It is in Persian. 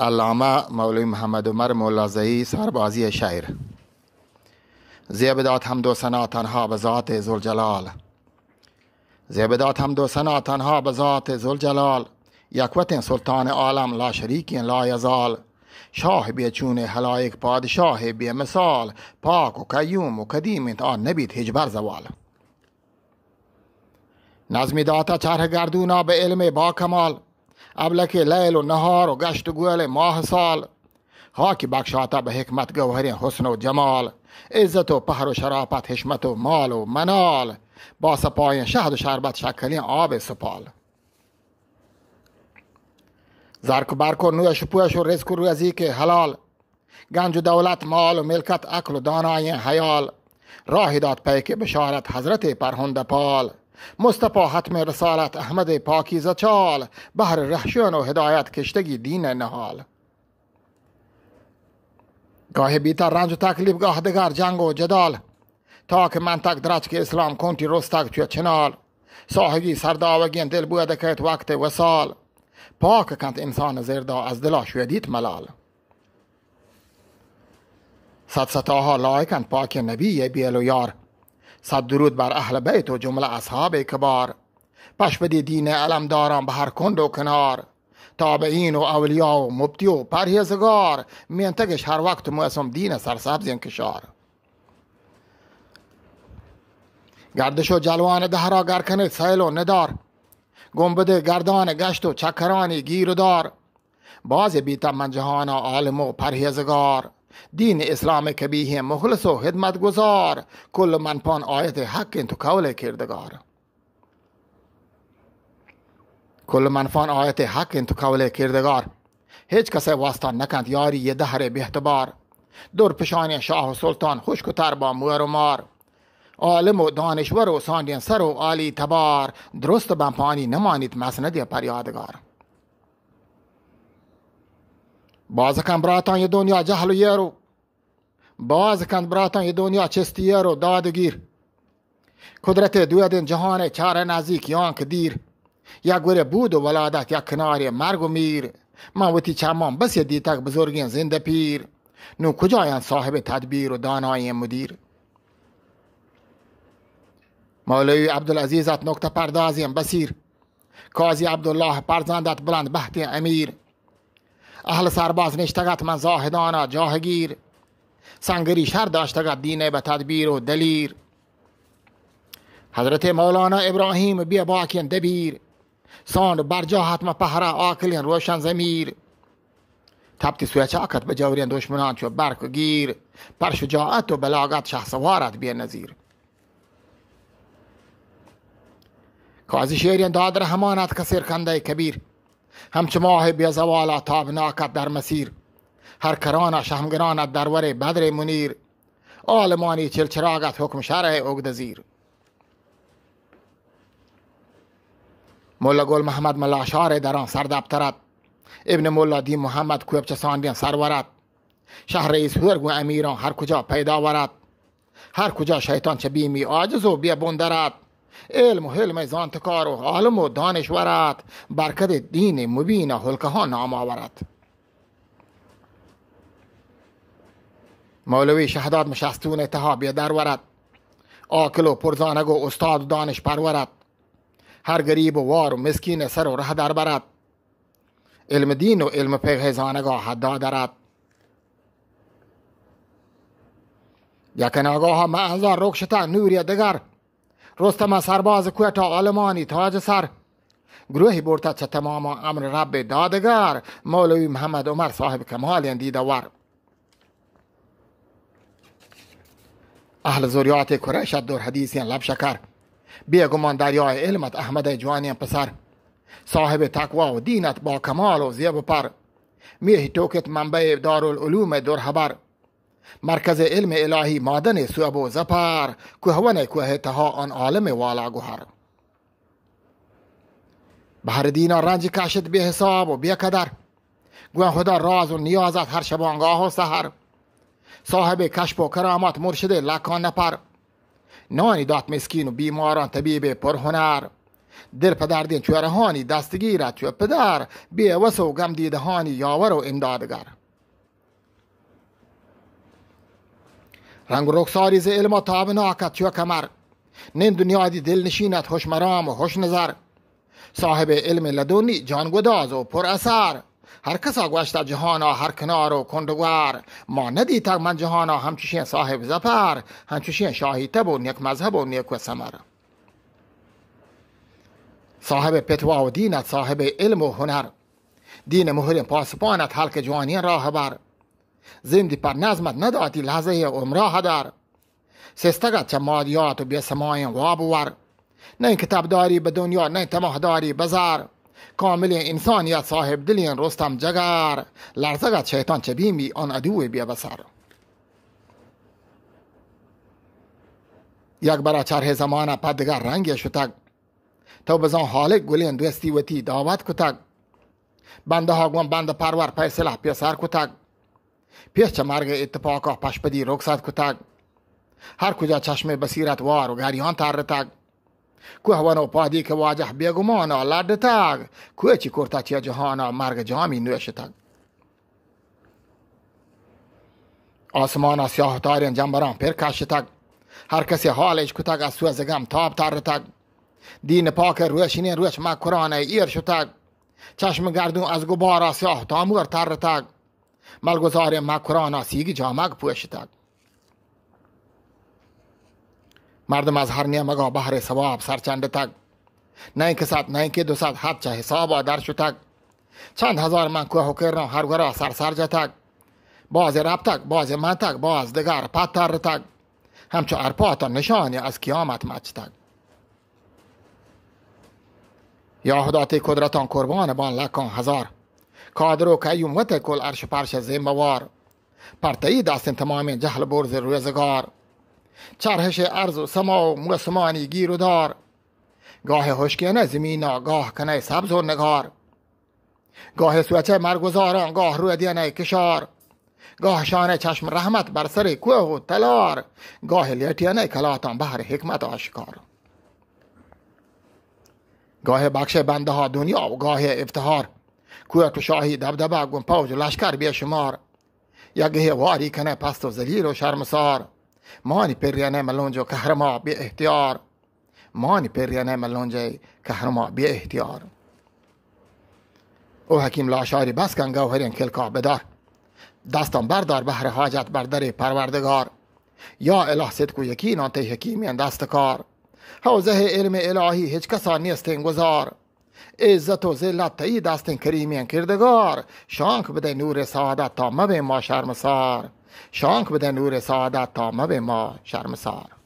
علامه مولوی محمد عمر مولازهی سربازی شعر زیبداد حمد و سنا تنها به ذات زلجلال داد هم دو سنا تنها به ذات زلجلال یکوت سلطان عالم لا شریک لا یزال شاه بی چون حلایق پادشاه بی مثال پاک و قیوم و قدیم آن نبید هیچ بر زوال نظم داتا چرح گردونا به علم با کمال ابلک لیل و نهار و گشت و گویل ماه سال خاک بکشاتا به حکمت گوهرین حسن و جمال عزت و پهر و شرافت حشمت و مال و منال با سپاین شهد و شربت شکلین آب سپال زرک و برک و نویش و پویش و رزک و روزی حلال گنج و دولت مال و ملکت عقل و دانای حیال راهی داد پیک بشارت حضرت پرهند پال مصطفی حتم رسالت احمد پاکی چال بهر رحشون و هدایت کشتگی دین نهال گاه بیتر رنج و تکلیف گاه دگر جنگ و جدال تا که من تک درچ که اسلام کنتی رستک چو چنال ساهگی سرداوگین دل بوده ات وقت وسال پاک کند انسان زردا از دلا شویدیت ملال صد ستاها لایکند پاک نبی بیل و یار صد درود بر اهل بیت و جمله اصحاب کبار پش بدی دین دارم به هر کند و کنار تابعین و اولیاء و مبتی و پرهیزگار منطقش هر وقت مو اسم دین سرسبز انکشار گردش و جلوان دهرا گرکنه سیل و ندار گنبد گردان گشت و چکرانی گیر و دار باز بیتم من جهان عالم و پرهیزگار دین اسلام کبیه مخلص و خدمت گذار کل من پان آیت حق تو کوله کردگار کل من پان آیت حق تو کوله کردگار هیچ کس واسطه نکند یاری یه دهر بهتبار دور پشانی شاه و سلطان خشک با مور و مار عالم و دانشور و ساندین سر و عالی تبار درست بمپانی نمانید مسند پریادگار باز کن براتان ی دنیا جهل و یارو باز کن براتان ی دنیا چستی یارو گیر قدرت دویدن جهان چار نزدیک یانک دیر یا گوره بود و ولادت یا کنار مرگ و میر من وتی چمان بس دیتک بزرگین زنده پیر نو کجایان صاحب تدبیر و دانایی مدیر مولوی عبدالعزیزت نکته پردازیم بسیر قاضی عبدالله پرزندت بلند بحت امیر اهل سرباز نشتگت من زاهدانا جاهگیر سنگری شر داشتگت دینه به تدبیر و دلیر حضرت مولانا ابراهیم بیا باکین دبیر سان برجا حتم پهره آکلین روشن زمیر تبتی سوی چاکت به جورین دشمنان چو برک و گیر پر شجاعت و بلاغت شه سوارت بیا نظیر کازی شیرین داد رحمانت کسیر کنده کبیر همچو ماه بی زوال تابناکت در مسیر هر کرانش همگرانت در ور بدر منیر آلمانی چلچراغت حکم شرع اگدزیر مولا گل محمد ملا شار در آن سردبترد ابن مولا دی محمد کوبچسان بیان سرورد شهر رئیس هرگ و امیران هر کجا پیدا ورد هر کجا شیطان چه بیمی آجز و بیا بندرد علم و حلم زانتکار و عالم و دانشورت برکت دین مبین حلقه ها نام آورد مولوی شهداد مشستون اتها در ورد آکل و پرزانگ و استاد و دانش پرورد هر گریب و وار و مسکین سر و ره در برد علم دین و علم پیغیزانگا حدا درد یکن آگاه ما هزار رکشتا نوری دگر رستم سرباز تا آلمانی تاج سر گروهی برتا چه تمام امر رب دادگار مولوی محمد عمر صاحب کمال دیده ور اهل زوریات کرشت دور حدیثیان لب شکر بیگمان دریای علمت احمد جوانی پسر صاحب تقوا و دینت با کمال و زیب پر میهی توکت منبع دارالعلوم دور خبر مرکز علم الهی مادن سواب و زپر کوهون کوه تها آن عالم والا گوهر بهر دینا رنج کشت به حساب و بیه کدر گوه خدا راز و نیازت هر شبانگاه و سحر صاحب کشف و کرامات مرشد لکان نپر نانی دات مسکین و بیماران طبیب پرهنر دل پدر دین چوه رهانی دستگیرت چوه پدر بی وس و غم دیدهانی یاور و امدادگر رنگ و رخساری ز علم و تابناکت یا کمر نین دل نشیند خوش مرام و خوش نظر صاحب علم لدونی جانگداز و پر اثر هر کسا گوشت جهانا هر کنار و کندگوار ما ندی من جهانا همچوشین صاحب زپر همچوشین شاهی تب و نیک مذهب و نیک و سمر صاحب پتوا و دینت صاحب علم و هنر دین مهرین پاسبانت حلق راه بر زندی پر نظمت نداتی لحظه عمره در سستگت چه مادیات و بیسماین وابور نه کتابداری به دنیا نه داری بزار کامل انسانیت صاحب دلین رستم جگر لرزگت شیطان چه بیمی آن عدو بیا بسر یک برا چره زمانه پدگر رنگی شتگ تو بزن حالک گلین دوستی وتی دعوت کتگ بنده ها گون بند پرور پیسلح پیسر کتگ پیش مرگ اتفاقا پشپدی رخصت کتگ هر کجا چشم بصیرت وار و گریان تر تگ کوه و پادی که واجه بیگمانا لرد تگ کوه چی کرتا چی جهانا مرگ جامی نوش تگ آسمانا سیاه تارین جنبران پر کش هر کسی حالش کتگ از سوز غم تاب تر تگ دین پاک روشینین روش مکرانه ایر شتگ چشم گردون از گبارا سیاه تامور تر تگ ملگزار مکران سیگی جامگ پوشیدگ مردم از هر نیا بهر بحر سواب سرچنده تگ نئی که که دو سات حد چه حساب در شد چند هزار من کوه و هر گرا سر سر جه باز رب باز من تک باز دگر پتر تگ همچو ارپا نشانی از کیامت مچ تگ یا تی قدرتان بان لکان هزار کادروکیوم کل عرش پرش زیموار پرتایی دستن تمام جهل برز روزگار چرهش ارز و سما و مسمانی گیر و دار گاه زمین زمینا گاه کنه سبز و نگار گاه سوچه مرگزاران گاه روی دینه کشار گاه شانه چشم رحمت بر سر کوه و تلار گاه لیتیانه کلاتان بهر حکمت آشکار گاه بخش بنده ها دنیا و گاه افتخار Kujato Šahi dabdabágon pauzsolás و mar. يقه واري كان باستو و وشار و ماني بيريا نعم اللونجو كهرماء باهتيار ماني ملونج و کهرما بی احتیار او حکیم لاشاری بس کن گوهرین کلکا بدار دستان بردار بحر حاجت برداری پروردگار یا اله صدق و یکینان تی حکیمیان دستکار حوزه علم الهی هیچ کسان نیستین گذار عزت و ذلت ای دستین کریمین کردگار شانک بده نور سعادت تا به ما شرمسار شانک بده نور سعادت تا به ما شرمسار